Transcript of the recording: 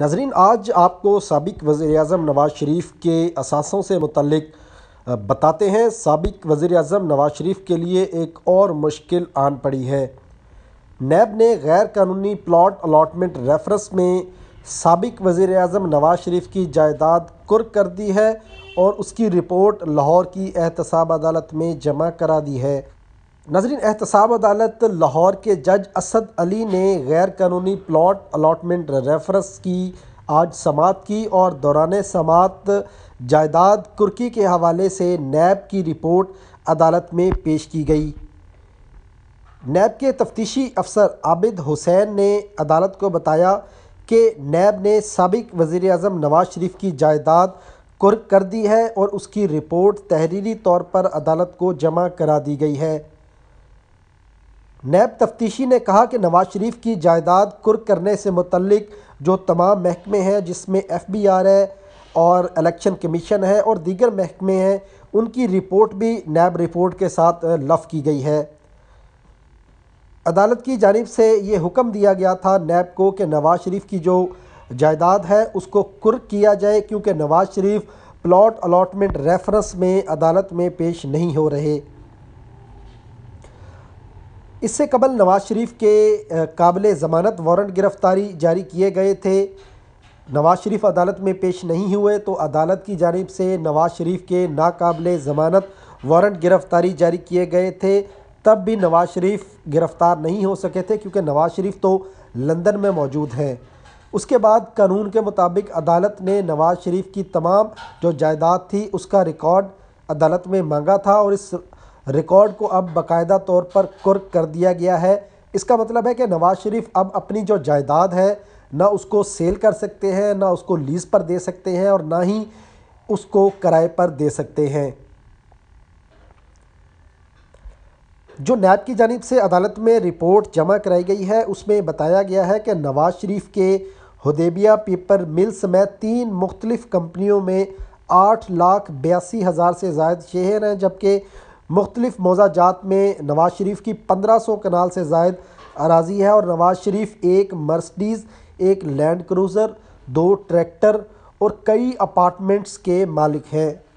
नाजरीन आज आपको सबक वज़ी अजम नवाज़ शरीफ के असासों से मुतलक बताते हैं सबक वज़ी अजम नवाज़ शरीफ के लिए एक और मुश्किल आन पड़ी है नैब ने गैर कानूनी प्लाट अलाटमेंट रेफरेंस में सबक वज़ी अजम नवाज़ शरीफ की जायदाद कुर्क कर दी है और उसकी रिपोर्ट लाहौर की एहतसाब अदालत में जमा करा दी है नजरिन एहतसाब अदालत लाहौर के जज असद अली ने गैर कानूनी प्लाट अलाटमेंट रेफरस की आज समात की और दौरान समात जायदाद कुर्की के हवाले से नैब की रिपोर्ट अदालत में पेश की गई नैब के तफ्तीशी अफसर आबिद हुसैन ने अदालत को बताया कि नैब ने सबक वज़ी अजम नवाज शरीफ की जायदाद कुर्क कर दी है और उसकी रिपोर्ट तहरीरी तौर पर अदालत को जमा करा दी गई है नैब तफ्तीशी ने कहा कि नवाज शरीफ की जायदाद कुर्क करने से मुतलक जो तमाम महकमे हैं जिसमें एफ बी आर है और इलेक्शन कमीशन है और दीगर महकमे हैं उनकी रिपोर्ट भी नैब रिपोर्ट के साथ लफ की गई है अदालत की जानब से ये हुक्म दिया गया था नैब को कि नवाज शरीफ की जो जायदाद है उसको कुर्क किया जाए क्योंकि Nawaz Sharif plot allotment reference में अदालत में पेश नहीं हो रहे इससे कबल नवाज़ शरीफ के काबिल ज़मानत वारंट गिरफ़्तारी जारी किए गए थे नवाज़ शरीफ अदालत में पेश नहीं हुए तो अदालत की जानब से नवाज़ शरीफ के नाकबिल ज़मानत वारंट गिरफ़्तारी जारी किए गए थे तब भी नवाज़ शरीफ गिरफ़्तार नहीं हो सके थे क्योंकि नवाज़ शरीफ तो लंदन में मौजूद हैं उसके बाद कानून के मुताबिक अदालत ने नवाज़ शरीफ की तमाम जो जायदाद थी उसका रिकॉर्ड अदालत में मांगा था और इस रिकॉर्ड को अब बाकायदा तौर पर कुर्क कर दिया गया है इसका मतलब है कि नवाज़ शरीफ अब अपनी जो जायदाद है ना उसको सेल कर सकते हैं ना उसको लीज़ पर दे सकते हैं और ना ही उसको किराए पर दे सकते हैं जो नैब की जानब से अदालत में रिपोर्ट जमा कराई गई है उसमें बताया गया है कि नवाज़ शरीफ के हदेबिया पेपर मिल समेत तीन मुख्तलिफ़ कंपनियों में आठ लाख बयासी हज़ार से जायद शेयर हैं जबकि मुख्तलिफ मौजाजात में नवाज़ शरीफ की पंद्रह सौ कनाल से जायद अराजी है और नवाज़ शरीफ एक मर्सडीज़ एक लैंड क्रूज़र दो ट्रैक्टर और कई अपार्टमेंट्स के मालिक हैं